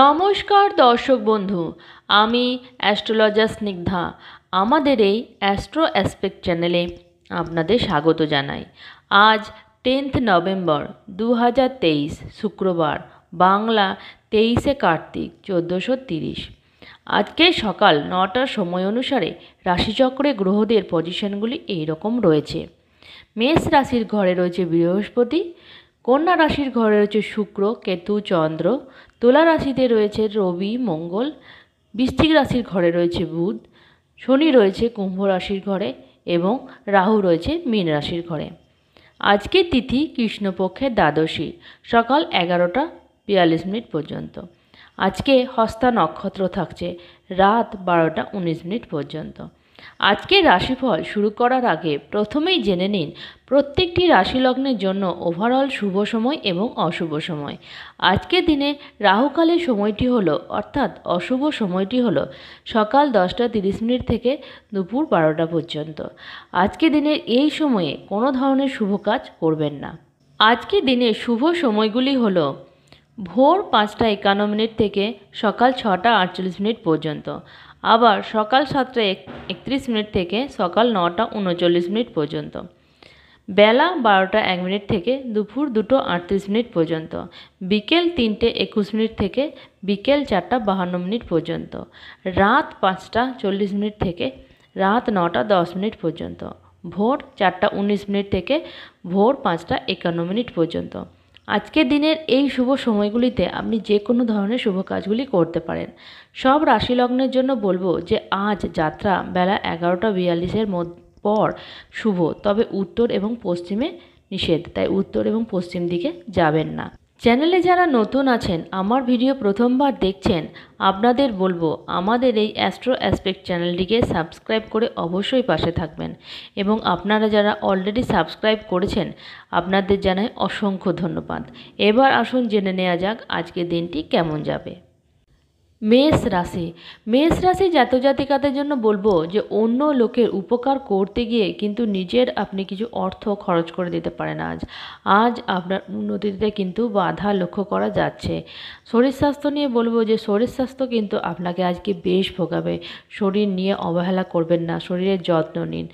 নমস্কার দর্শক বন্ধু আমি অ্যাস্ট্রোলজার স্নিগ্ধা আমাদের এই অ্যাস্ট্রো অ্যাসপেক্ট চ্যানেলে আপনাদের স্বাগত জানাই আজ টেন্থ নভেম্বর দু শুক্রবার বাংলা তেইশে কার্তিক চোদ্দোশো তিরিশ আজকে সকাল নটার সময় অনুসারে রাশিচক্রে গ্রহদের পজিশনগুলি এইরকম রয়েছে মেষ রাশির ঘরে রয়েছে বৃহস্পতি কন্যা রাশির ঘরে রয়েছে শুক্র কেতু চন্দ্র তুলা রাশিতে রয়েছে রবি মঙ্গল বৃষ্টিক রাশির ঘরে রয়েছে বুধ শনি রয়েছে কুম্ভ রাশির ঘরে এবং রাহু রয়েছে মীন রাশির ঘরে আজকে তিথি কৃষ্ণপক্ষের দ্বাদশী সকাল এগারোটা বিয়াল্লিশ মিনিট পর্যন্ত আজকে হস্তা নক্ষত্র থাকছে রাত বারোটা উনিশ মিনিট পর্যন্ত আজকের রাশিফল শুরু করার আগে প্রথমেই জেনে নিন প্রত্যেকটি রাশি লগ্নের জন্য ওভারঅল শুভ সময় এবং অশুভ সময় আজকের দিনে রাহুকালের সময়টি হলো অর্থাৎ অশুভ সময়টি হলো সকাল দশটা তিরিশ মিনিট থেকে দুপুর বারোটা পর্যন্ত আজকে দিনের এই সময়ে কোনো ধরনের শুভ কাজ করবেন না আজকে দিনে শুভ সময়গুলি হল ভোর পাঁচটা একান্ন মিনিট থেকে সকাল ছটা আটচল্লিশ মিনিট পর্যন্ত আবার সকাল সাতটা একত্রিশ মিনিট থেকে সকাল নটা উনচল্লিশ মিনিট পর্যন্ত বেলা বারোটা এক মিনিট থেকে দুপুর দুটো আটত্রিশ মিনিট পর্যন্ত বিকেল তিনটে একুশ মিনিট থেকে বিকেল চারটা বাহান্ন মিনিট পর্যন্ত রাত পাঁচটা চল্লিশ মিনিট থেকে রাত নটা দশ মিনিট পর্যন্ত ভোর চারটা উনিশ মিনিট থেকে ভোর পাঁচটা একান্ন মিনিট পর্যন্ত আজকের দিনের এই শুভ সময়গুলিতে আপনি যে কোনো ধরনের শুভ কাজগুলি করতে পারেন সব রাশি লগ্নের জন্য বলবো যে আজ যাত্রা বেলা এগারোটা বিয়াল্লিশের পর শুভ তবে উত্তর এবং পশ্চিমে নিষেধ তাই উত্তর এবং পশ্চিম দিকে যাবেন না চ্যানেলে যারা নতুন আছেন আমার ভিডিও প্রথমবার দেখছেন আপনাদের বলবো আমাদের এই অ্যাস্ট্রো অ্যাসপেক্ট চ্যানেলটিকে সাবস্ক্রাইব করে অবশ্যই পাশে থাকবেন এবং আপনারা যারা অলরেডি সাবস্ক্রাইব করেছেন আপনাদের জানাই অসংখ্য ধন্যবাদ এবার আসুন জেনে নেওয়া যাক আজকে দিনটি কেমন যাবে মেষ রাশি মেষ রাশি জাতিকাদের জন্য বলবো যে অন্য লোকের উপকার করতে গিয়ে কিন্তু নিজের আপনি কিছু অর্থ খরচ করে দিতে পারেন আজ আজ আপনার উন্নতিতে কিন্তু বাধা লক্ষ্য করা যাচ্ছে শরীর স্বাস্থ্য নিয়ে বলবো যে শরীর স্বাস্থ্য কিন্তু আপনাকে আজকে বেশ ভোগাবে শরীর নিয়ে অবহেলা করবেন না শরীরের যত্ন নিন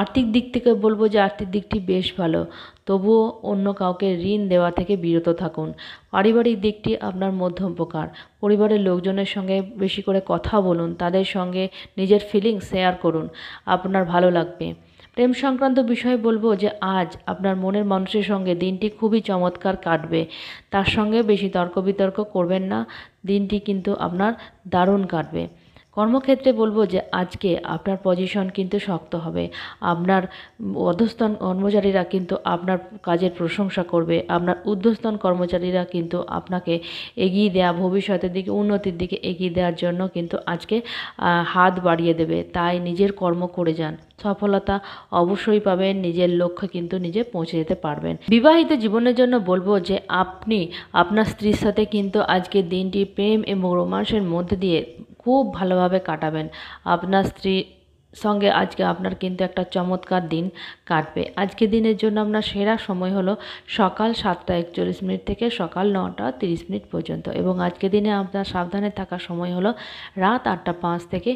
আর্থিক দিক থেকে বলবো যে আর্থিক দিকটি বেশ ভালো তবুও অন্য কাউকে ঋণ দেওয়া থেকে বিরত থাকুন পারিবারিক দিকটি আপনার মধ্যম প্রকার পরিবারের লোকজনের সঙ্গে বেশি করে কথা বলুন তাদের সঙ্গে নিজের ফিলিংস শেয়ার করুন আপনার ভালো লাগবে প্রেম সংক্রান্ত বিষয়ে বলবো যে আজ আপনার মনের মানুষের সঙ্গে দিনটি খুবই চমৎকার কাটবে তার সঙ্গে বেশি তর্ক বিতর্ক করবেন না দিনটি কিন্তু আপনার দারুণ কাটবে কর্মক্ষেত্রে বলবো যে আজকে আপনার পজিশন কিন্তু শক্ত হবে আপনার অধস্তন কর্মচারীরা কিন্তু আপনার কাজের প্রশংসা করবে আপনার উদ্ধস্তন কর্মচারীরা কিন্তু আপনাকে এগিয়ে দেওয়া ভবিষ্যতের দিকে উন্নতির দিকে এগিয়ে দেওয়ার জন্য কিন্তু আজকে হাত বাড়িয়ে দেবে তাই নিজের কর্ম করে যান সফলতা অবশ্যই পাবেন নিজের লক্ষ্য কিন্তু নিজে পৌঁছে যেতে পারবেন বিবাহিত জীবনের জন্য বলবো যে আপনি আপনার স্ত্রীর সাথে কিন্তু আজকে দিনটি প্রেম এবং রোমাঞ্চের মধ্যে দিয়ে খুব ভালোভাবে কাটাবেন আপনার স্ত্রী সঙ্গে আজকে আপনার কিন্তু একটা চমৎকার দিন কাটবে আজকে দিনের জন্য আপনার সেরা সময় হলো সকাল সাতটা একচল্লিশ মিনিট থেকে সকাল নটা তিরিশ মিনিট পর্যন্ত এবং আজকে দিনে আপনার সাবধানে থাকার সময় হলো রাত আটটা পাঁচ থেকে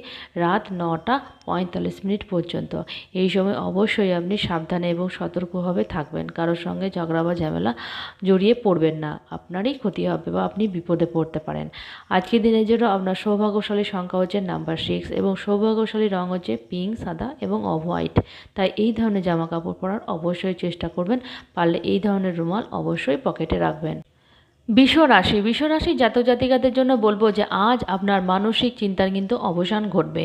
রাত নটা পঁয়তাল্লিশ মিনিট পর্যন্ত এই সময় অবশ্যই আপনি সাবধানে এবং সতর্কভাবে থাকবেন কারোর সঙ্গে ঝগড়া বা ঝামেলা জড়িয়ে পড়বেন না আপনারই ক্ষতি হবে বা আপনি বিপদে পড়তে পারেন আজকে দিনের জন্য আপনার সৌভাগ্যশালী সংখ্যা হচ্ছে নাম্বার সিক্স এবং সৌভাগ্যশালী রঙ হচ্ছে পিঙ্ক সাদা এবং অফ হোয়াইট তাই এই ধরনের জামা কাপড় পরার অবশ্যই চেষ্টা করবেন পারলে এই ধরনের রুমাল অবশ্যই পকেটে রাখবেন বিশ্বরাশি বিশ্বরাশি জাতক জাতিকাদের জন্য বলবো যে আজ আপনার মানসিক চিন্তার কিন্তু অবসান ঘটবে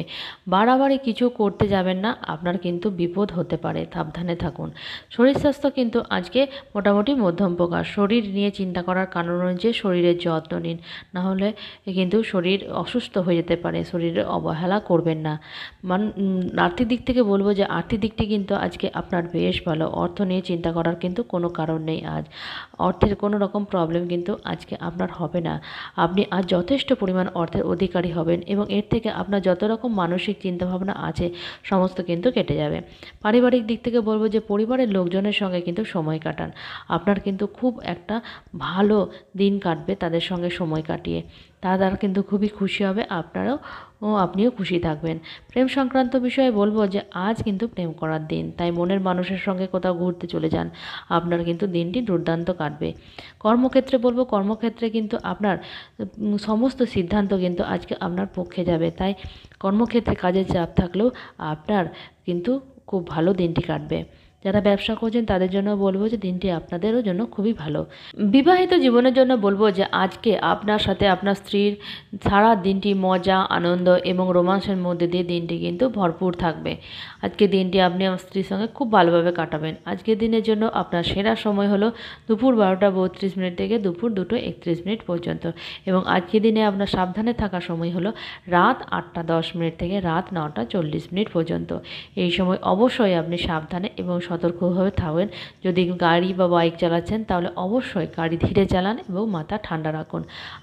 বাড়াবাড়ি কিছু করতে যাবেন না আপনার কিন্তু বিপদ হতে পারে সাবধানে থাকুন শরীর স্বাস্থ্য কিন্তু আজকে মোটামুটি মধ্যম প্রকার শরীর নিয়ে চিন্তা করার কারণ হচ্ছে শরীরের যত্ন নিন নাহলে কিন্তু শরীর অসুস্থ হয়ে যেতে পারে শরীরে অবহেলা করবেন না মান আর্থিক দিক থেকে বলবো যে আর্থিক দিকটি কিন্তু আজকে আপনার বেশ ভালো অর্থ নিয়ে চিন্তা করার কিন্তু কোনো কারণ নেই আজ অর্থের কোনো রকম প্রবলেম কিন্তু আজকে আপনার হবে না আপনি আজ যথেষ্ট পরিমাণ অর্থের অধিকারী হবেন এবং এর থেকে আপনার যত রকম মানসিক চিন্তাভাবনা আছে সমস্ত কিন্তু কেটে যাবে পারিবারিক দিক থেকে বলবো যে পরিবারের লোকজনের সঙ্গে কিন্তু সময় কাটান আপনার কিন্তু খুব একটা ভালো দিন কাটবে তাদের সঙ্গে সময় কাটিয়ে তারা কিন্তু খুবই খুশি হবে আপনারাও ও আপনিও খুশি থাকবেন প্রেম সংক্রান্ত বিষয়ে বলবো যে আজ কিন্তু প্রেম করার দিন তাই মনের মানুষের সঙ্গে কোথাও ঘুরতে চলে যান আপনার কিন্তু দিনটি দুর্দান্ত কাটবে কর্মক্ষেত্রে বলবো কর্মক্ষেত্রে কিন্তু আপনার সমস্ত সিদ্ধান্ত কিন্তু আজকে আপনার পক্ষে যাবে তাই কর্মক্ষেত্রে কাজের চাপ থাকলেও আপনার কিন্তু খুব ভালো দিনটি কাটবে যারা ব্যবসা করছেন তাদের জন্য বলবো যে দিনটি আপনাদেরও জন্য খুবই ভালো বিবাহিত জীবনের জন্য বলবো যে আজকে আপনার সাথে আপনার স্ত্রীর সারা দিনটি মজা আনন্দ এবং রোমাঞ্চের মধ্যে দিয়ে দিনটি কিন্তু ভরপুর থাকবে আজকে দিনটি আপনি আমার স্ত্রীর সঙ্গে খুব ভালোভাবে কাটাবেন আজকের দিনের জন্য আপনার সেরা সময় হলো দুপুর বারোটা বত্রিশ মিনিট থেকে দুপুর দুটো একত্রিশ মিনিট পর্যন্ত এবং আজকের দিনে আপনার সাবধানে থাকার সময় হলো রাত আটটা দশ মিনিট থেকে রাত নটা চল্লিশ মিনিট পর্যন্ত এই সময় অবশ্যই আপনি সাবধানে এবং সতর্কভাবে থাকবেন যদি গাড়ি বা বাইক চালাচ্ছেন তাহলে অবশ্যই গাড়ি ধীরে চালান এবং মাথা ঠান্ডা রাখুন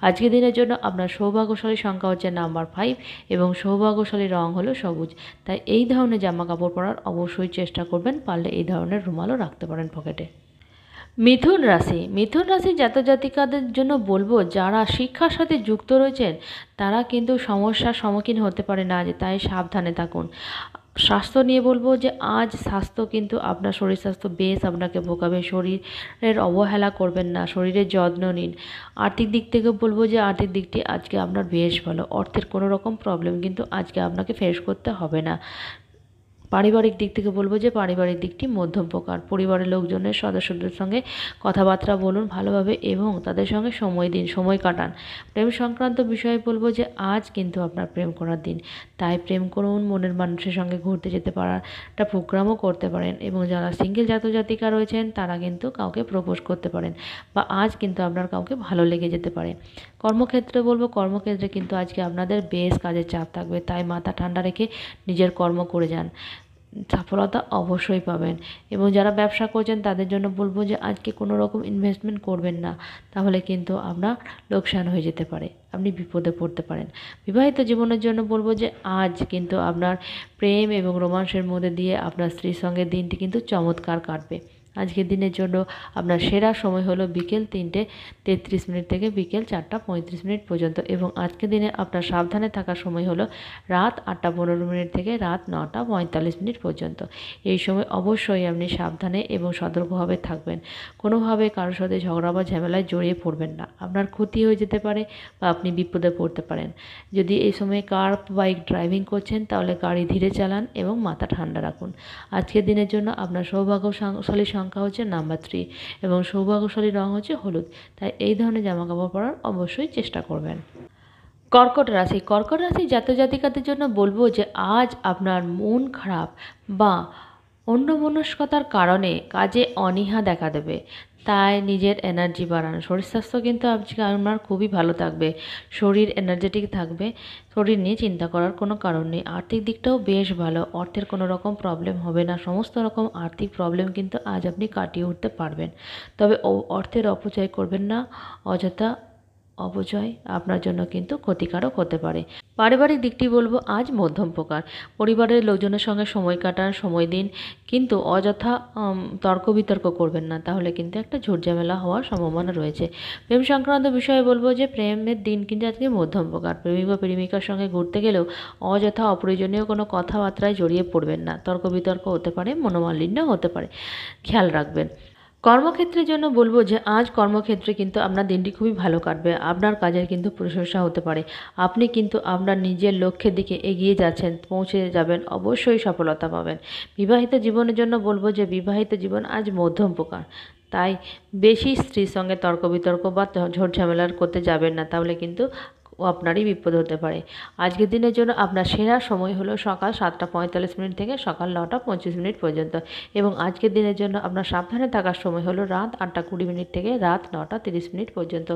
আজকের দিনের জন্য আপনার সৌভাগ্যশালী সংখ্যা হচ্ছে নাম্বার ফাইভ এবং সৌভাগ্যশালী রং হলো সবুজ তাই এই ধরনের জামা কাপড় পরার অবশ্যই চেষ্টা করবেন পারলে এই ধরনের রুমালও রাখতে পারেন পকেটে মিথুন রাশি মিথুন রাশির জাতজাতিকাদের জন্য বলবো যারা শিক্ষার সাথে যুক্ত রয়েছেন তারা কিন্তু সমস্যার সম্মুখীন হতে পারে না যে তাই সাবধানে থাকুন স্বাস্থ্য নিয়ে বলবো যে আজ স্বাস্থ্য কিন্তু আপনার শরীর স্বাস্থ্য বেশ আপনাকে ভোগাবে শরীরের অবহেলা করবেন না শরীরের যত্ন নিন আর্থিক দিক থেকে বলবো যে আর্থিক দিকটি আজকে আপনার বেশ ভালো অর্থের কোনো রকম প্রবলেম কিন্তু আজকে আপনাকে ফেস করতে হবে না পারিবারিক দিক থেকে বলবো যে পারিবারিক দিকটি মধ্যম প্রকার পরিবারের লোকজনের সদস্যদের সঙ্গে কথাবার্তা বলুন ভালোভাবে এবং তাদের সঙ্গে সময় দিন সময় কাটান প্রেম সংক্রান্ত বিষয়ে বলবো যে আজ কিন্তু আপনার প্রেম করার দিন তাই প্রেম করুন মনের মানুষের সঙ্গে ঘুরতে যেতে পারার একটা প্রোগ্রামও করতে পারেন এবং যারা সিঙ্গেল জাত জাতিকা রয়েছেন তারা কিন্তু কাউকে প্রপোজ করতে পারেন বা আজ কিন্তু আপনার কাউকে ভালো লেগে যেতে পারে কর্মক্ষেত্রে বলবো কর্মক্ষেত্রে কিন্তু আজকে আপনাদের বেশ কাজের চাপ থাকবে তাই মাথা ঠান্ডা রেখে নিজের কর্ম করে যান সফলতা অবশ্যই পাবেন এবং যারা ব্যবসা করছেন তাদের জন্য বলবো যে আজকে কোনো রকম ইনভেস্টমেন্ট করবেন না তাহলে কিন্তু আপনার লোকসান হয়ে যেতে পারে আপনি বিপদে পড়তে পারেন বিবাহিত জীবনের জন্য বলবো যে আজ কিন্তু আপনার প্রেম এবং রোমান্সের মধ্যে দিয়ে আপনার স্ত্রীর সঙ্গে দিনটি কিন্তু চমৎকার কাটবে আজকের দিনের জন্য আপনার সেরা সময় হলো বিকেল তিনটে তেত্রিশ মিনিট থেকে বিকেল চারটা পঁয়ত্রিশ মিনিট পর্যন্ত এবং আজকের দিনে আপনার সাবধানে থাকার সময় হলো রাত আটটা পনেরো মিনিট থেকে রাত নটা পঁয়তাল্লিশ মিনিট পর্যন্ত এই সময় অবশ্যই আপনি সাবধানে এবং সতর্কভাবে থাকবেন কোনোভাবে কারোর সাথে ঝগড়া বা ঝামেলায় জড়িয়ে পড়বেন না আপনার ক্ষতি হয়ে যেতে পারে বা আপনি বিপদে পড়তে পারেন যদি এই সময় কার বাইক ড্রাইভিং করছেন তাহলে গাড়ি ধীরে চালান এবং মাথা ঠান্ডা রাখুন আজকের দিনের জন্য আপনার সৌভাগ্য সৌভাগ্যশালী সংখ্যা হচ্ছে নাম্বার থ্রি এবং সৌভাগ্যশালী রং হচ্ছে হলুদ তাই এই ধরনের জামাকাপড় পরার অবশ্যই চেষ্টা করবেন কর্কট রাশি কর্কট রাশি জাতীয় জাতিকাদের জন্য বলবো যে আজ আপনার মন খারাপ বা অন্যমনস্কতার কারণে কাজে অনীহা দেখা দেবে তাই নিজের এনার্জি বাড়ান শরীর স্বাস্থ্য কিন্তু আজকে আপনার খুবই ভালো থাকবে শরীর এনার্জেটিক থাকবে শরীর নিয়ে চিন্তা করার কোনো কারণ নেই আর্থিক দিকটাও বেশ ভালো অর্থের কোনো রকম প্রবলেম হবে না সমস্ত রকম আর্থিক প্রবলেম কিন্তু আজ আপনি কাটিয়ে উঠতে পারবেন তবে অর্থের অপচয় করবেন না অযথা অপচয় আপনার জন্য কিন্তু ক্ষতিকারক হতে পারে পারিবারিক দিকটি বলবো আজ মধ্যম প্রকার পরিবারের লোকজনের সঙ্গে সময় কাটান সময় দিন কিন্তু অযথা তর্ক বিতর্ক করবেন না তাহলে কিন্তু একটা ঝুটঝামেলা হওয়ার সম্ভাবনা রয়েছে প্রেম সংক্রান্ত বিষয়ে বলবো যে প্রেমের দিন কিন্তু আজকে মধ্যম প্রকার প্রেমিক বা প্রেমিকার সঙ্গে ঘুরতে গেলেও অযথা অপ্রয়োজনীয় কোনো কথাবার্তায় জড়িয়ে পড়বেন না তর্ক বিতর্ক হতে পারে মনোমালিন্য হতে পারে খেয়াল রাখবেন কর্মক্ষেত্রের জন্য বলবো যে আজ কর্মক্ষেত্রে কিন্তু আপনার দিনটি খুবই ভালো কাটবে আপনার কাজের কিন্তু প্রশংসা হতে পারে আপনি কিন্তু আপনার নিজের লক্ষ্যের দিকে এগিয়ে যাচ্ছেন পৌঁছে যাবেন অবশ্যই সফলতা পাবেন বিবাহিত জীবনের জন্য বলবো যে বিবাহিত জীবন আজ মধ্যম প্রকার তাই বেশি স্ত্রীর সঙ্গে তর্ক বিতর্ক বা ঝড় ঝামেলার করতে যাবেন না তাহলে কিন্তু ও আপনারই বিপদ হতে পারে আজকের দিনের জন্য আপনার সেরা সময় হলো সকাল সাতটা পঁয়তাল্লিশ মিনিট থেকে সকাল নটা পঁচিশ মিনিট পর্যন্ত এবং আজকের দিনের জন্য আপনার সাবধানে থাকার সময় হলো রাত আটটা কুড়ি মিনিট থেকে রাত নটা তিরিশ মিনিট পর্যন্ত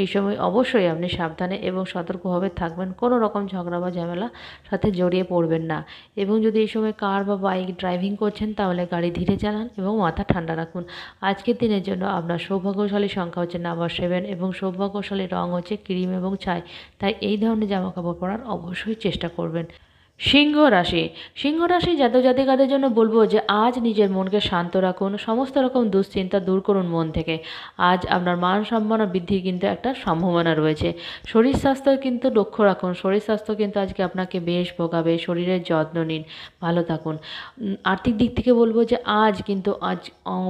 এই সময় অবশ্যই আপনি সাবধানে এবং সতর্কভাবে থাকবেন কোনো রকম ঝগড়া বা ঝামেলা সাথে জড়িয়ে পড়বেন না এবং যদি এই সময় কার বা বাইক ড্রাইভিং করছেন তাহলে গাড়ি ধীরে চালান এবং মাথা ঠান্ডা রাখুন আজকের দিনের জন্য আপনার সৌভাগ্যশালী সংখ্যা হচ্ছে নাম্বার সেভেন এবং সৌভাগ্যশালী রং হচ্ছে ক্রিম এবং ছাই তাই এই ধরনের জামা কাপড় পরার অবশ্যই চেষ্টা করবেন সিংহ রাশি সিংহ রাশি জাত জাতিকাদের জন্য বলবো যে আজ নিজের মনকে শান্ত রাখুন সমস্ত রকম দুশ্চিন্তা দূর করুন মন থেকে আজ আপনার মান সম্মান বৃদ্ধির কিন্তু একটা সম্ভাবনা রয়েছে শরীর স্বাস্থ্য কিন্তু লক্ষ্য রাখুন শরীর স্বাস্থ্য কিন্তু আজকে আপনাকে বেশ ভোগাবে শরীরের যত্ন নিন ভালো থাকুন আর্থিক দিক থেকে বলবো যে আজ কিন্তু আজ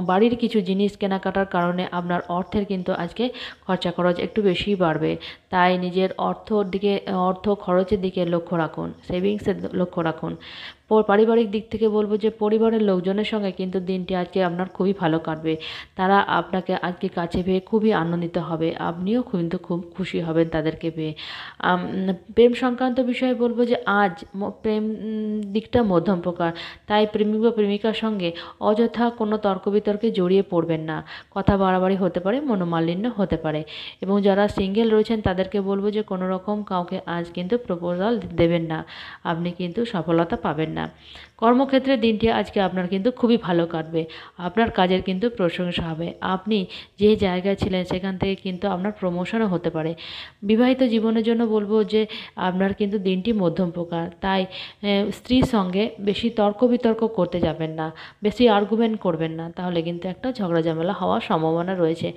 বাড়ির কিছু জিনিস কেনাকাটার কারণে আপনার অর্থের কিন্তু আজকে খরচা খরচ একটু বেশি বাড়বে তাই নিজের অর্থর দিকে অর্থ খরচের দিকে লক্ষ্য রাখুন সেভিংসের লক্ষ্য রাখুন পারিবারিক দিক থেকে বলবো যে পরিবারের লোকজনের সঙ্গে কিন্তু দিনটি আজকে আপনার খুবই ভালো কাটবে তারা আপনাকে আজকে কাছে পেয়ে খুবই আনন্দিত হবে আপনিও কিন্তু খুব খুশি হবেন তাদেরকে পেয়ে প্রেম সংক্রান্ত বিষয়ে বলবো যে আজ প্রেম দিকটা মধ্যম প্রকার তাই প্রেমিক বা প্রেমিকার সঙ্গে অযথা কোনো তর্ক বিতর্কে জড়িয়ে পড়বেন না কথা বাড়াবাড়ি হতে পারে মনোমালিন্য হতে পারে এবং যারা সিঙ্গেল রয়েছেন তাদেরকে বলবো যে কোনো রকম কাউকে আজ কিন্তু প্রপোজাল দেবেন না আপনি কিন্তু সফলতা পাবেন না কর্মক্ষেত্রে দিনটি আজকে আপনার কিন্তু খুবই ভালো কাটবে আপনার কাজের কিন্তু প্রশংসা হবে আপনি যে জায়গায় ছিলেন সেখান থেকে কিন্তু আপনার প্রমোশনও হতে পারে বিবাহিত জীবনের জন্য বলবো যে আপনার কিন্তু দিনটি মধ্যম প্রকার তাই স্ত্রীর সঙ্গে বেশি তর্ক বিতর্ক করতে যাবেন না বেশি আর্গুমেন্ট করবেন না তাহলে কিন্তু একটা ঝগড়া ঝামেলা হওয়ার সম্ভাবনা রয়েছে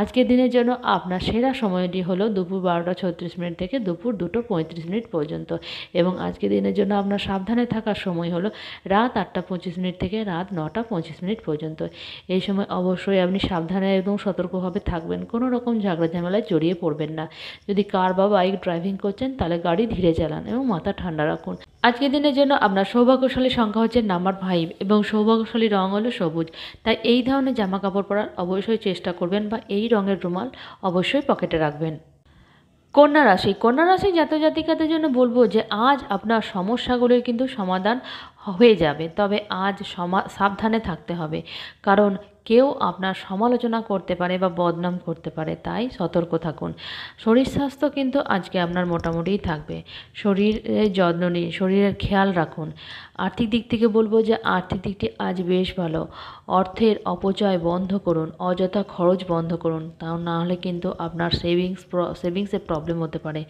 আজকের দিনের জন্য আপনার সেরা সময়টি হলো দুপুর বারোটা ছত্রিশ মিনিট থেকে দুপুর দুটো পঁয়ত্রিশ মিনিট পর্যন্ত এবং আজকের দিনের জন্য আপনার সাবধানে থাকার সময় হলো হলো রাত আটটা পঁচিশ মিনিট থেকে রাত নটা পঁচিশ মিনিট পর্যন্ত এই সময় অবশ্যই আপনি সাবধানে একদম সতর্কভাবে থাকবেন কোনো রকম ঝাগড়া ঝামেলায় জড়িয়ে পড়বেন না যদি কার বা বাইক ড্রাইভিং করছেন তাহলে গাড়ি ধীরে চালান এবং মাথা ঠান্ডা রাখুন আজকের দিনের জন্য আপনার সৌভাগ্যশালী সংখ্যা হচ্ছে নাম্বার ফাইভ এবং সৌভাগ্যশালী রং হলো সবুজ তাই এই ধরনের জামা কাপড় পরার অবশ্যই চেষ্টা করবেন বা এই রঙের রুমাল অবশ্যই পকেটে রাখবেন কন্যা রাশি কন্যা রাশি জাত জাতিকাদের জন্য বলবো যে আজ আপনার সমস্যাগুলির কিন্তু সমাধান হয়ে যাবে তবে আজ সাবধানে থাকতে হবে কারণ কেউ আপনার সমালোচনা করতে পারে বা বদনাম করতে পারে তাই সতর্ক থাকুন শরীর স্বাস্থ্য কিন্তু আজকে আপনার মোটামুটিই থাকবে শরীরের যত্ন নিন শরীরের খেয়াল রাখুন আর্থিক দিক থেকে বলবো যে আর্থিক দিকটি আজ বেশ ভালো অর্থের অপচয় বন্ধ করুন অযথা খরচ বন্ধ করুন তাও না হলে কিন্তু আপনার সেভিংস সেভিংসের প্রবলেম হতে পারে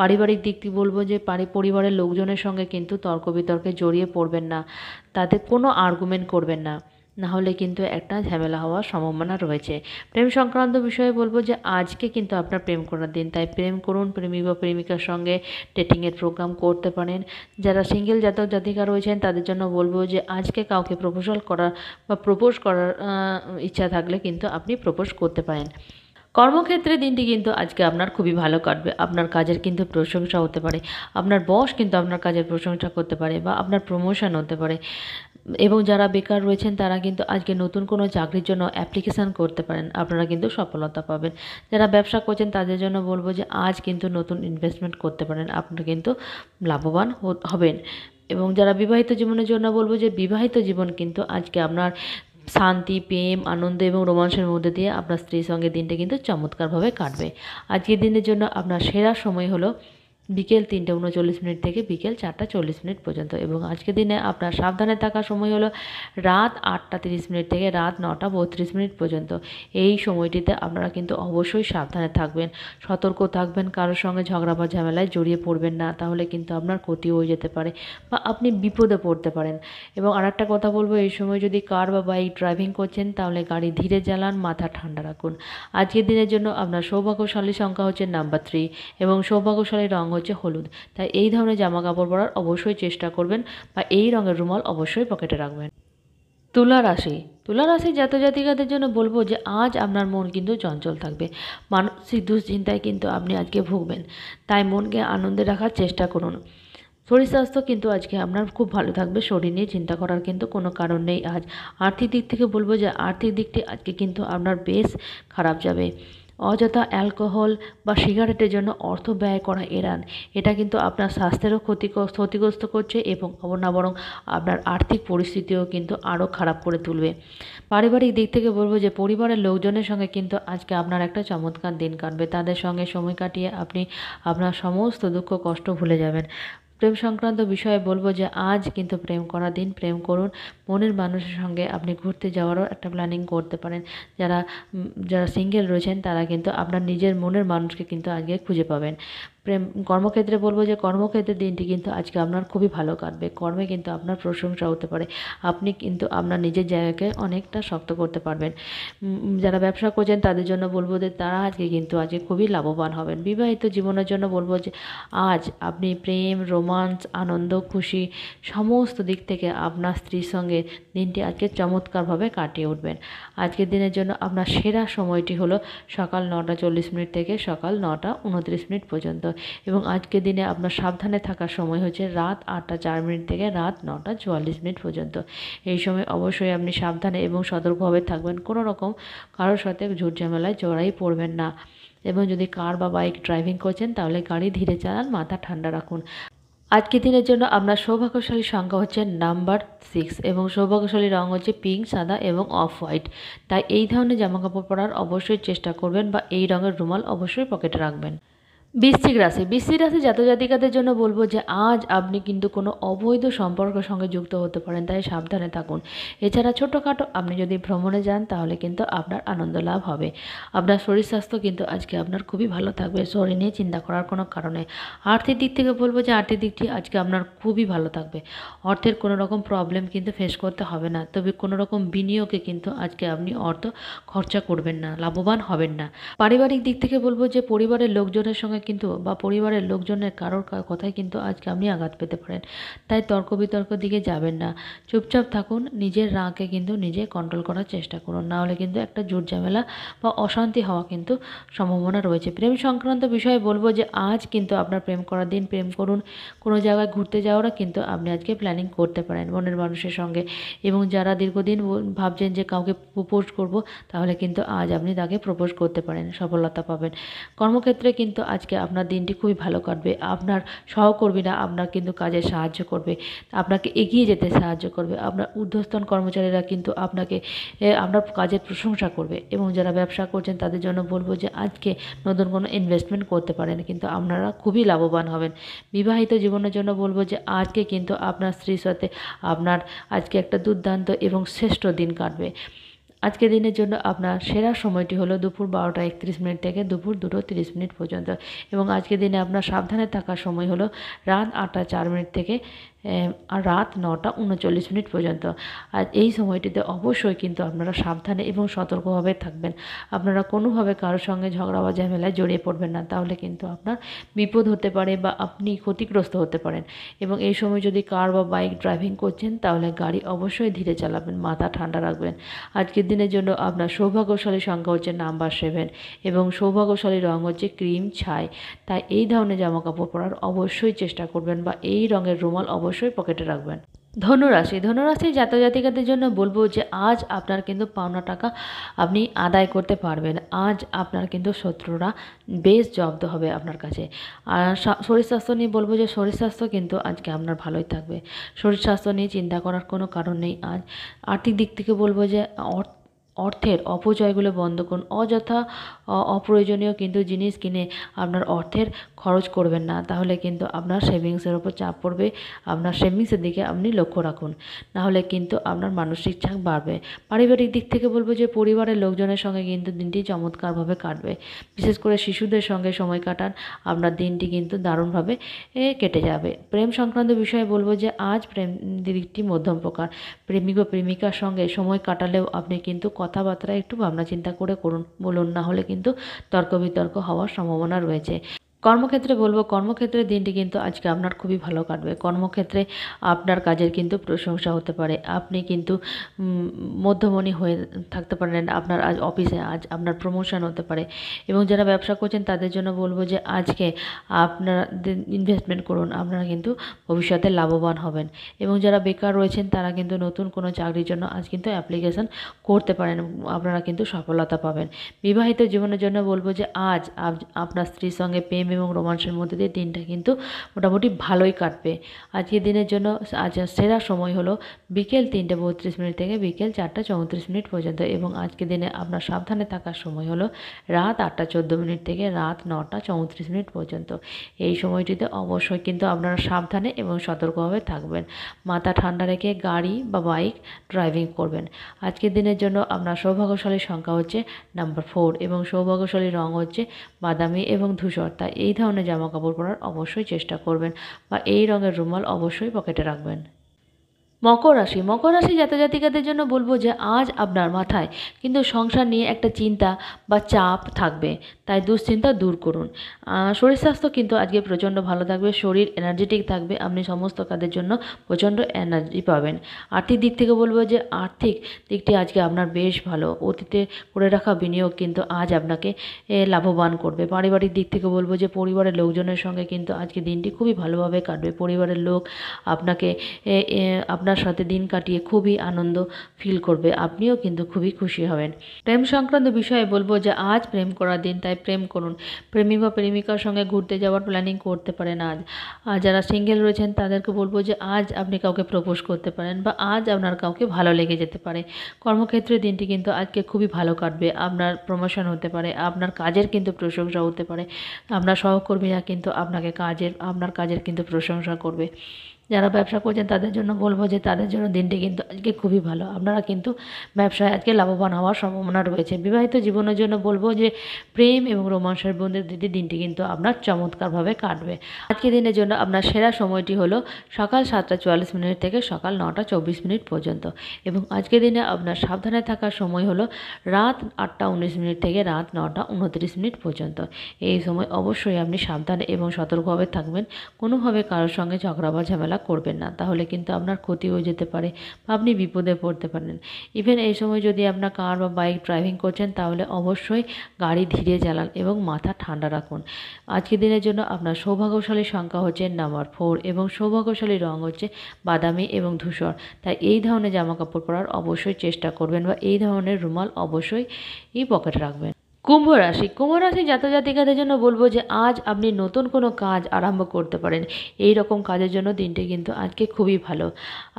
পারিবারিক দিকটি বলবো যে পরিবারের লোকজনের সঙ্গে কিন্তু তর্ক বিতর্কে জড়িয়ে পড়বেন না তাতে কোনো আর্গুমেন্ট করবেন না না হলে কিন্তু একটা ঝামেলা হওয়ার সম্ভাবনা রয়েছে প্রেম সংক্রান্ত বিষয়ে বলবো যে আজকে কিন্তু আপনার প্রেম করার দিন তাই প্রেম করুন প্রেমী বা প্রেমিকার সঙ্গে ডেটিংয়ের প্রোগ্রাম করতে পারেন যারা সিঙ্গেল জাতক জাতিকা রয়েছেন তাদের জন্য বলবো যে আজকে কাউকে প্রপোজাল করার বা প্রপোজ করার ইচ্ছা থাকলে কিন্তু আপনি প্রপোজ করতে পারেন কর্মক্ষেত্রে দিনটি কিন্তু আজকে আপনার খুবই ভালো কাটবে আপনার কাজের কিন্তু প্রশংসা হতে পারে আপনার বস কিন্তু আপনার কাজের প্রশংসা করতে পারে বা আপনার প্রমোশন হতে পারে এবং যারা বেকার রয়েছেন তারা কিন্তু আজকে নতুন কোনো চাকরির জন্য অ্যাপ্লিকেশান করতে পারেন আপনারা কিন্তু সফলতা পাবেন যারা ব্যবসা করছেন তাদের জন্য বলবো যে আজ কিন্তু নতুন ইনভেস্টমেন্ট করতে পারেন আপনারা কিন্তু লাভবান হবেন এবং যারা বিবাহিত জীবনের জন্য বলবো যে বিবাহিত জীবন কিন্তু আজকে আপনার শান্তি প্রেম আনন্দ এবং রোমাঞ্চের মধ্যে দিয়ে আপনার স্ত্রীর সঙ্গে দিনটা কিন্তু চমৎকারভাবে কাটবে আজকের দিনের জন্য আপনার সেরা সময় হলো বিকেল তিনটে উনচল্লিশ মিনিট থেকে বিকেল চারটা চল্লিশ মিনিট পর্যন্ত এবং আজকের দিনে আপনার সাবধানে থাকার সময় হলো রাত আটটা তিরিশ মিনিট থেকে রাত নটা বত্রিশ মিনিট পর্যন্ত এই সময়টিতে আপনারা কিন্তু অবশ্যই সাবধানে থাকবেন সতর্ক থাকবেন কারোর সঙ্গে ঝগড়া বা ঝামেলায় জড়িয়ে পড়বেন না তাহলে কিন্তু আপনার ক্ষতি হয়ে যেতে পারে বা আপনি বিপদে পড়তে পারেন এবং আরেকটা কথা বলবো এই সময় যদি কার বা বাইক ড্রাইভিং করছেন তাহলে গাড়ি ধীরে জ্বালান মাথা ঠান্ডা রাখুন আজকের দিনের জন্য আপনার সৌভাগ্যশালী সংখ্যা হচ্ছে নাম্বার থ্রি এবং সৌভাগ্যশালী রঙ হচ্ছে হলুদ তাই এই ধরনের জামা কাপড় পরার অবশ্যই চেষ্টা করবেন বা এই রঙের রুমাল অবশ্যই পকেটে রাখবেন তুলা রাশি তুলা রাশির জাতিকাদের জন্য বলবো যে আজ আপনার মন কিন্তু চঞ্চল থাকবে মানসিক দুশ্চিন্তায় কিন্তু আপনি আজকে ভুগবেন তাই মনকে আনন্দে রাখার চেষ্টা করুন শরীর স্বাস্থ্য কিন্তু আজকে আপনার খুব ভালো থাকবে শরীর নিয়ে চিন্তা করার কিন্তু কোনো কারণ নেই আজ আর্থিক দিক থেকে বলবো যে আর্থিক দিকটি আজকে কিন্তু আপনার বেশ খারাপ যাবে অযথা অ্যালকোহল বা সিগারেটের জন্য অর্থ ব্যয় করা এড়ান এটা কিন্তু আপনার স্বাস্থ্যেরও ক্ষতি ক্ষতিগ্রস্ত করছে এবং না বরং আপনার আর্থিক পরিস্থিতিও কিন্তু আরও খারাপ করে তুলবে পারিবারিক দিক থেকে বলবো যে পরিবারের লোকজনের সঙ্গে কিন্তু আজকে আপনার একটা চমৎকার দিন কাটবে তাদের সঙ্গে সময় কাটিয়ে আপনি আপনার সমস্ত দুঃখ কষ্ট ভুলে যাবেন প্রেম সংক্রান্ত বিষয়ে বলবো যে আজ কিন্তু প্রেম করা দিন প্রেম করুন মনের মানুষের সঙ্গে আপনি ঘুরতে যাওয়ারও একটা প্ল্যানিং করতে পারেন যারা যারা সিঙ্গেল রয়েছেন তারা কিন্তু আপনার নিজের মনের মানুষকে কিন্তু আজকে খুঁজে পাবেন প্রেম কর্মক্ষেত্রে বলবো যে কর্মক্ষেত্রের দিনটি কিন্তু আজকে আপনার খুবই ভালো কাটবে কর্মে কিন্তু আপনার প্রশংসা হতে পারে আপনি কিন্তু আপনার নিজের জায়গাকে অনেকটা শক্ত করতে পারবেন যারা ব্যবসা করছেন তাদের জন্য বলবো যে তারা আজকে কিন্তু আজকে খুবই লাভবান হবেন বিবাহিত জীবনের জন্য বলবো যে আজ আপনি প্রেম রোমান্স আনন্দ খুশি সমস্ত দিক থেকে আপনার স্ত্রীর সঙ্গে দিনটি আজকে চমৎকারভাবে কাটিয়ে উঠবেন আজকের দিনের জন্য আপনার সেরা সময়টি হলো সকাল নটা চল্লিশ মিনিট থেকে সকাল নটা উনত্রিশ মিনিট পর্যন্ত এবং আজকে দিনে আপনার সাবধানে থাকার সময় হচ্ছে রাত আটটা চার মিনিট থেকে রাত নটা চুয়াল্লিশ মিনিট পর্যন্ত এই সময় অবশ্যই আপনি সাবধানে এবং সতর্কভাবে থাকবেন কোনো রকম কারোর সাথে ঝুটঝামেলায় ঝামেলায় জড়াই পড়বেন না এবং যদি কার বা বাইক ড্রাইভিং করছেন তাহলে গাড়ি ধীরে চালান মাথা ঠান্ডা রাখুন আজকের দিনের জন্য আপনার সৌভাগ্যশালী সংখ্যা হচ্ছে নাম্বার সিক্স এবং সৌভাগ্যশালী রঙ হচ্ছে পিঙ্ক সাদা এবং অফ হোয়াইট তাই এই ধরনের জামাকাপড় পরার অবশ্যই চেষ্টা করবেন বা এই রঙের রুমাল অবশ্যই পকেটে রাখবেন বৃশ্চিক রাশি বৃশ্চিক রাশি জাতিকাদের জন্য বলবো যে আজ আপনি কিন্তু কোনো অবৈধ সম্পর্কের সঙ্গে যুক্ত হতে পারেন তাই সাবধানে থাকুন এছাড়া ছোটোখাটো আপনি যদি ভ্রমণে যান তাহলে কিন্তু আপনার আনন্দ লাভ হবে আপনার শরীর স্বাস্থ্য কিন্তু আজকে আপনার খুবই ভালো থাকবে শরীর নিয়ে চিন্তা করার কোনো কারণে আর্থিক দিক থেকে বলবো যে আর্থিক দিকটি আজকে আপনার খুবই ভালো থাকবে অর্থের কোনো রকম প্রবলেম কিন্তু ফেস করতে হবে না তবে কোনো রকম বিনিয়োগে কিন্তু আজকে আপনি অর্থ খরচা করবেন না লাভবান হবেন না পারিবারিক দিক থেকে বলবো যে পরিবারের লোকজনের সঙ্গে কিন্তু বা পরিবারের লোকজনের কারোর কথায় কিন্তু আজকে আপনি আঘাত পেতে পারেন তাই তর্ক বিতর্ক দিকে যাবেন না চুপচাপ থাকুন নিজের রাগকে কিন্তু নিজে কন্ট্রোল করার চেষ্টা করুন নাহলে কিন্তু একটা জোর ঝামেলা বা অশান্তি হওয়া কিন্তু সম্ভাবনা রয়েছে প্রেম সংক্রান্ত বিষয়ে বলবো যে আজ কিন্তু আপনার প্রেম করার দিন প্রেম করুন কোনো জায়গায় ঘুরতে যাওয়ারও কিন্তু আপনি আজকে প্ল্যানিং করতে পারেন মনের মানুষের সঙ্গে এবং যারা দীর্ঘদিন ভাবছেন যে কাউকে প্রপোজ করব তাহলে কিন্তু আজ আপনি তাকে প্রপোজ করতে পারেন সফলতা পাবেন কর্মক্ষেত্রে কিন্তু আজ আজকে আপনার দিনটি খুবই ভালো কাটবে আপনার সহকর্মীরা আপনার কিন্তু কাজে সাহায্য করবে আপনাকে এগিয়ে যেতে সাহায্য করবে আপনার ঊর্ধ্বস্তন কর্মচারীরা কিন্তু আপনাকে আপনার কাজের প্রশংসা করবে এবং যারা ব্যবসা করছেন তাদের জন্য বলবো যে আজকে নতুন কোনো ইনভেস্টমেন্ট করতে পারেন কিন্তু আপনারা খুবই লাভবান হবেন বিবাহিত জীবনের জন্য বলবো যে আজকে কিন্তু আপনার স্ত্রীর সাথে আপনার আজকে একটা দুর্দান্ত এবং শ্রেষ্ঠ দিন কাটবে আজকে দিনের জন্য আপনার সেরা সময়টি হলো দুপুর বারোটা একত্রিশ মিনিট থেকে দুপুর দুটো তিরিশ মিনিট পর্যন্ত এবং আজকে দিনে আপনার সাবধানে থাকার সময় হলো রাত আটটা চার মিনিট থেকে আর রাত নটা উনচল্লিশ মিনিট পর্যন্ত আর এই সময়টিতে অবশ্যই কিন্তু আপনারা সাবধানে এবং সতর্কভাবে থাকবেন আপনারা কোনোভাবে কারোর সঙ্গে ঝগড়া বা ঝামেলায় জড়িয়ে পড়বেন না তাহলে কিন্তু আপনার বিপদ হতে পারে বা আপনি ক্ষতিগ্রস্ত হতে পারেন এবং এই সময় যদি কার বা বাইক ড্রাইভিং করছেন তাহলে গাড়ি অবশ্যই ধীরে চালাবেন মাথা ঠান্ডা রাখবেন আজকের দিনের জন্য আপনার সৌভাগ্যশালী সংখ্যা হচ্ছে নাম্বার সেভেন এবং সৌভাগ্যশালী রং হচ্ছে ক্রিম ছাই তাই এই ধরনের জামাকাপড় পরার অবশ্যই চেষ্টা করবেন বা এই রঙের রুমাল অবশ্যই অবশ্যই পকেটে রাখবেন ধনুরাশি জাত জাতিকাদের জন্য বলবো যে আজ আপনার কিন্তু পাওনা টাকা আপনি আদায় করতে পারবেন আজ আপনার কিন্তু শত্রুরা বেশ জব্দ হবে আপনার কাছে আর শরীর স্বাস্থ্য নিয়ে বলবো যে শরীর স্বাস্থ্য কিন্তু আজকে আপনার ভালোই থাকবে শরীর স্বাস্থ্য নিয়ে চিন্তা করার কোনো কারণ নেই আজ আর্থিক দিক থেকে বলবো যে অর্থ অর্থের অপচয়গুলো বন্ধ করুন অযথা অপ্রয়োজনীয় কিন্তু জিনিস কিনে আপনার অর্থের খরচ করবেন না তাহলে কিন্তু আপনার সেভিংসের ওপর চাপ পড়বে আপনার সেভিংসের দিকে আপনি লক্ষ্য রাখুন নাহলে কিন্তু আপনার মানসিক চাপ বাড়বে পারিবারিক দিক থেকে বলবো যে পরিবারের লোকজনের সঙ্গে কিন্তু দিনটি চমৎকারভাবে কাটবে বিশেষ করে শিশুদের সঙ্গে সময় কাটান আপনার দিনটি কিন্তু দারুণভাবে কেটে যাবে প্রেম সংক্রান্ত বিষয়ে বলবো যে আজ প্রেম দিকটি মধ্যম প্রকার প্রেমিক ও প্রেমিকার সঙ্গে সময় কাটালেও আপনি কিন্তু কথাবার্তা একটু ভাবনা চিন্তা করে করুন বলুন না হলে কিন্তু তর্ক বিতর্ক হওয়ার সম্ভাবনা রয়েছে কর্মক্ষেত্রে বলবো কর্মক্ষেত্রে দিনটি কিন্তু আজকে আপনার খুবই ভালো কাটবে কর্মক্ষেত্রে আপনার কাজের কিন্তু প্রশংসা হতে পারে আপনি কিন্তু মধ্যমণি হয়ে থাকতে পারেন আপনার আজ অফিসে আজ আপনার প্রমোশন হতে পারে এবং যারা ব্যবসা করছেন তাদের জন্য বলবো যে আজকে আপনারা ইনভেস্টমেন্ট করুন আপনারা কিন্তু ভবিষ্যতে লাভবান হবেন এবং যারা বেকার রয়েছেন তারা কিন্তু নতুন কোনো চাকরির জন্য আজ কিন্তু অ্যাপ্লিকেশান করতে পারেন আপনারা কিন্তু সফলতা পাবেন বিবাহিত জীবনের জন্য বলবো যে আজ আপনার স্ত্রীর সঙ্গে প্রেম এবং রোমাঞ্চের মধ্যে দিয়ে দিনটা কিন্তু মোটামুটি ভালোই কাটবে আজকের দিনের জন্য আজ সেরা সময় হলো বিকেল তিনটে বত্রিশ মিনিট থেকে বিকেল চারটা চৌত্রিশ মিনিট পর্যন্ত এবং আজকে দিনে আপনার সাবধানে থাকার সময় হলো রাত আটটা চোদ্দ মিনিট থেকে রাত নটা চৌত্রিশ মিনিট পর্যন্ত এই সময়টিতে অবশ্যই কিন্তু আপনারা সাবধানে এবং সতর্কভাবে থাকবেন মাথা ঠান্ডা রেখে গাড়ি বা বাইক ড্রাইভিং করবেন আজকের দিনের জন্য আপনার সৌভাগ্যশালী সংখ্যা হচ্ছে নাম্বার ফোর এবং সৌভাগ্যশালী রং হচ্ছে বাদামি এবং ধূসর তাই এই ধরনের জামা কাপড় পরার অবশ্যই চেষ্টা করবেন বা এই রঙের রুমাল অবশ্যই পকেটে রাখবেন মকর রাশি মকর রাশি জাতজাতিকাদের জন্য বলবো যে আজ আপনার মাথায় কিন্তু সংসার নিয়ে একটা চিন্তা বা চাপ থাকবে তাই দুশ্চিন্তা দূর করুন শরীর স্বাস্থ্য কিন্তু আজকে প্রচণ্ড ভালো থাকবে শরীর এনার্জেটিক থাকবে আপনি সমস্ত কাজের জন্য প্রচণ্ড এনার্জি পাবেন আর্থিক দিক থেকে বলবো যে আর্থিক দিকটি আজকে আপনার বেশ ভালো অতীতে করে রাখা বিনিয়োগ কিন্তু আজ আপনাকে লাভবান করবে পারিবারিক দিক থেকে বলবো যে পরিবারের লোকজনের সঙ্গে কিন্তু আজকে দিনটি খুবই ভালোভাবে কাটবে পরিবারের লোক আপনাকে আপনার তার সাথে দিন কাটিয়ে খুবই আনন্দ ফিল করবে আপনিও কিন্তু খুবই খুশি হবেন প্রেম সংক্রান্ত বিষয়ে বলবো যে আজ প্রেম করার দিন তাই প্রেম করুন প্রেমিক বা প্রেমিকার সঙ্গে ঘুরতে যাওয়ার প্ল্যানিং করতে পারেন আজ আর যারা সিঙ্গেল রয়েছেন তাদেরকে বলবো যে আজ আপনি কাউকে প্রপোজ করতে পারেন বা আজ আপনার কাউকে ভালো লেগে যেতে পারে কর্মক্ষেত্রে দিনটি কিন্তু আজকে খুবই ভালো কাটবে আপনার প্রমোশন হতে পারে আপনার কাজের কিন্তু প্রশংসা হতে পারে আপনার সহকর্মীরা কিন্তু আপনাকে কাজের আপনার কাজের কিন্তু প্রশংসা করবে যারা ব্যবসা করছেন তাদের জন্য বলবো যে তাদের জন্য দিনটি কিন্তু আজকে খুবই ভালো আপনারা কিন্তু ব্যবসায় আজকে লাভবান হওয়ার সম্ভাবনা রয়েছে বিবাহিত জীবনের জন্য বলবো যে প্রেম এবং রোমাঞ্চের বন্ধের দিদি দিনটি কিন্তু আপনার চমৎকারভাবে কাটবে আজকে দিনের জন্য আপনার সেরা সময়টি হলো সকাল সাতটা চুয়াল্লিশ মিনিট থেকে সকাল নটা চব্বিশ মিনিট পর্যন্ত এবং আজকে দিনে আপনার সাবধানে থাকার সময় হলো রাত আটটা উনিশ মিনিট থেকে রাত নটা উনত্রিশ মিনিট পর্যন্ত এই সময় অবশ্যই আপনি সাবধানে এবং সতর্কভাবে থাকবেন কোনোভাবে কারোর সঙ্গে ঝগড়া বা ঝামেলা খেলা করবেন না তাহলে কিন্তু আপনার ক্ষতি হয়ে যেতে পারে বা আপনি বিপদে পড়তে পারেন ইভেন এই সময় যদি আপনার কার বা বাইক ড্রাইভিং করছেন তাহলে অবশ্যই গাড়ি ধীরে চালান এবং মাথা ঠান্ডা রাখুন আজকের দিনের জন্য আপনার সৌভাগ্যশালী সংখ্যা হচ্ছে নাম্বার ফোর এবং সৌভাগ্যশালী রং হচ্ছে বাদামি এবং ধূসর তাই এই ধরনের জামা কাপড় পরার অবশ্যই চেষ্টা করবেন বা এই ধরনের রুমাল অবশ্যই পকেটে রাখবেন কুম্ভ রাশি কুম্ভ রাশি জাতজাতিকাদের জন্য বলবো যে আজ আপনি নতুন কোনো কাজ আরম্ভ করতে পারেন এই রকম কাজের জন্য দিনটি কিন্তু আজকে খুবই ভালো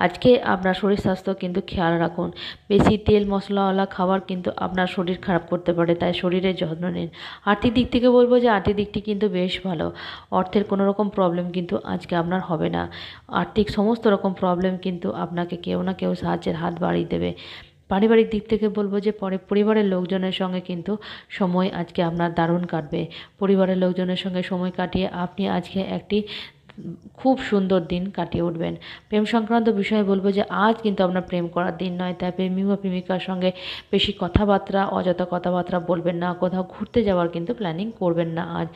আজকে আপনার শরীর স্বাস্থ্য কিন্তু খেয়াল রাখুন বেশি তেল মশলাওয়ালা খাবার কিন্তু আপনার শরীর খারাপ করতে পারে তাই শরীরের যত্ন নিন আর্থিক দিক থেকে বলবো যে আর্থিক দিকটি কিন্তু বেশ ভালো অর্থের কোনো রকম প্রবলেম কিন্তু আজকে আপনার হবে না আর্থিক সমস্ত রকম প্রবলেম কিন্তু আপনাকে কেউ না কেউ সাহায্যের হাত বাড়িয়ে দেবে পারিবারিক দিক থেকে বলবো যে পরে পরিবারের লোকজনের সঙ্গে কিন্তু সময় আজকে আপনার দারুণ কাটবে পরিবারের লোকজনের সঙ্গে সময় কাটিয়ে আপনি আজকে একটি খুব সুন্দর দিন কাটিয়ে উঠবেন প্রেম সংক্রান্ত বিষয়ে বলবো যে আজ কিন্তু আপনার প্রেম করার দিন নয় তাই প্রেমী বা প্রেমিকার সঙ্গে বেশি কথাবার্তা অযথা কথাবার্তা বলবেন না কোথাও ঘুরতে যাওয়ার কিন্তু প্ল্যানিং করবেন না আজ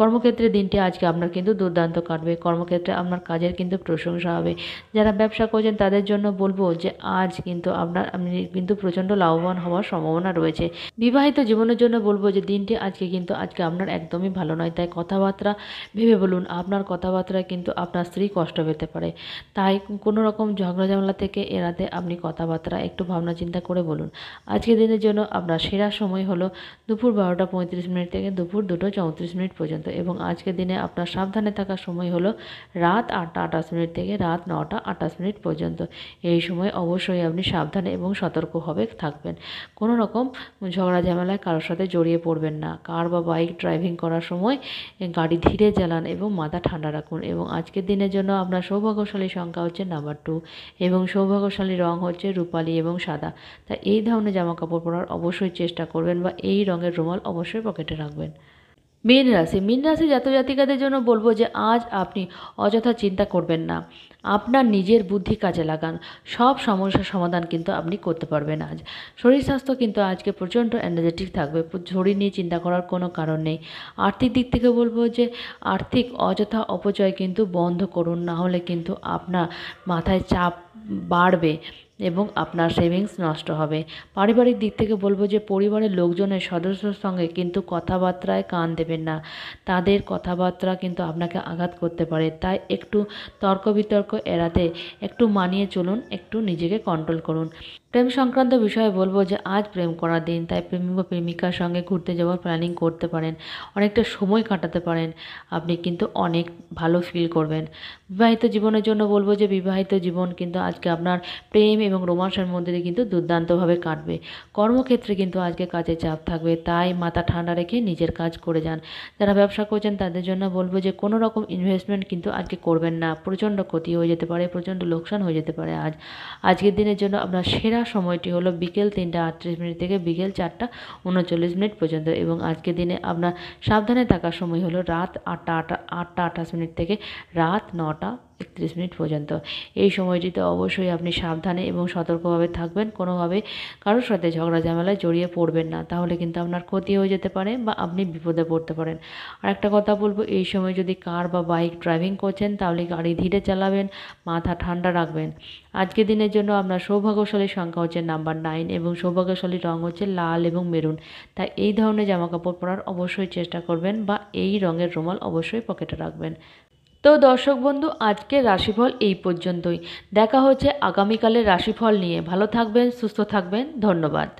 কর্মক্ষেত্রে দিনটি আজকে আপনার কিন্তু দুর্দান্ত কাটবে কর্মক্ষেত্রে আপনার কাজের কিন্তু প্রশংসা হবে যারা ব্যবসা করছেন তাদের জন্য বলবো যে আজ কিন্তু আপনার আপনি কিন্তু প্রচণ্ড লাভবান হওয়ার সম্ভাবনা রয়েছে বিবাহিত জীবনের জন্য বলবো যে দিনটি আজকে কিন্তু আজকে আপনার একদমই ভালো নয় তাই কথাবার্তা ভেবে বলুন আপনার কথাবার্তা ক্ষেত্রে কিন্তু আপনার স্ত্রী কষ্ট পেতে পারে তাই কোনো রকম ঝগড়া ঝামেলা থেকে এড়াতে আপনি কথাবার্তা একটু ভাবনা চিন্তা করে বলুন আজকের দিনের জন্য আপনার সেরা সময় হলো দুপুর বারোটা পঁয়ত্রিশ মিনিট থেকে দুপুর দুটো চৌত্রিশ মিনিট পর্যন্ত এবং আজকের দিনে আপনার সাবধানে থাকার সময় হলো রাত আটটা আঠাশ মিনিট থেকে রাত নটা আঠাশ মিনিট পর্যন্ত এই সময় অবশ্যই আপনি সাবধানে এবং সতর্কভাবে থাকবেন কোনো রকম ঝগড়া ঝামেলায় কারোর সাথে জড়িয়ে পড়বেন না কার বা বাইক ড্রাইভিং করার সময় গাড়ি ধীরে চালান এবং মাথা ঠান্ডা রাখুন এবং আজকের দিনের জন্য আপনার সৌভাগ্যশালী সংখ্যা হচ্ছে নাম্বার টু এবং সৌভাগ্যশালী রং হচ্ছে রূপালি এবং সাদা তা এই ধরনের জামা কাপড় পরার অবশ্যই চেষ্টা করবেন বা এই রঙের রুমাল অবশ্যই পকেটে রাখবেন মীন রাশি মীন রাশি জাতক জাতিকাদের জন্য বলবো যে আজ আপনি অযথা চিন্তা করবেন না আপনার নিজের বুদ্ধি কাজে লাগান সব সমস্যার সমাধান কিন্তু আপনি করতে পারবেন আজ শরীর স্বাস্থ্য কিন্তু আজকে প্রচণ্ড এনার্জেটিক থাকবে শরীর নিয়ে চিন্তা করার কোনো কারণ নেই আর্থিক দিক থেকে বলবো যে আর্থিক অযথা অপচয় কিন্তু বন্ধ করুন না হলে কিন্তু আপনার মাথায় চাপ বাড়বে এবং আপনার সেভিংস নষ্ট হবে পারিবারিক দিক থেকে বলবো যে পরিবারের লোকজনের সদস্যর সঙ্গে কিন্তু কথাবার্তায় কান দেবেন না তাদের কথাবার্তা কিন্তু আপনাকে আঘাত করতে পারে তাই একটু তর্ক বিতর্ক এড়াতে একটু মানিয়ে চলুন একটু নিজেকে কন্ট্রোল করুন প্রেম সংক্রান্ত বিষয়ে বলবো যে আজ প্রেম করার দিন তাই প্রেমিক বা প্রেমিকার সঙ্গে ঘুরতে যাওয়ার প্ল্যানিং করতে পারেন অনেকটা সময় কাটাতে পারেন আপনি কিন্তু অনেক ভালো ফিল করবেন বিবাহিত জীবনের জন্য বলবো যে বিবাহিত জীবন কিন্তু আজকে আপনার প্রেম এবং রোমাঞ্চের মধ্যে দিয়ে কিন্তু দুর্দান্তভাবে কাটবে কর্মক্ষেত্রে কিন্তু আজকে কাজে চাপ থাকবে তাই মাথা ঠান্ডা রেখে নিজের কাজ করে যান যারা ব্যবসা করছেন তাদের জন্য বলবো যে কোনো রকম ইনভেস্টমেন্ট কিন্তু আজকে করবেন না প্রচণ্ড ক্ষতি হয়ে যেতে পারে প্রচণ্ড লোকসান হয়ে যেতে পারে আজ আজকের দিনের জন্য আপনার সেরা সময়টি হলো বিকেল তিনটা আটত্রিশ মিনিট থেকে বিকেল চারটা উনচল্লিশ মিনিট পর্যন্ত এবং আজকে দিনে আপনার সাবধানে থাকার সময় হলো রাত আটটা আটটা আটটা আঠাশ মিনিট থেকে রাত নটা একত্রিশ মিনিট পর্যন্ত এই সময়টিতে অবশ্যই আপনি সাবধানে এবং সতর্কভাবে থাকবেন কোনোভাবে কারোর সাথে ঝগড়া ঝামেলায় জড়িয়ে পড়বেন না তাহলে কিন্তু আপনার ক্ষতি হয়ে যেতে পারে বা আপনি বিপদে পড়তে পারেন আর একটা কথা বলবো এই সময় যদি কার বা বাইক ড্রাইভিং করছেন তাহলে গাড়ি ধীরে চালাবেন মাথা ঠান্ডা রাখবেন আজকে দিনের জন্য আপনার সৌভাগ্যশালী সংখ্যা হচ্ছে নাম্বার নাইন এবং সৌভাগ্যশালী রঙ হচ্ছে লাল এবং মেরুন তাই এই ধরনের জামাকাপড় পরার অবশ্যই চেষ্টা করবেন বা এই রঙের রুমাল অবশ্যই পকেটে রাখবেন তো দর্শক বন্ধু আজকের রাশিফল এই পর্যন্তই দেখা হচ্ছে আগামীকালের রাশিফল নিয়ে ভালো থাকবেন সুস্থ থাকবেন ধন্যবাদ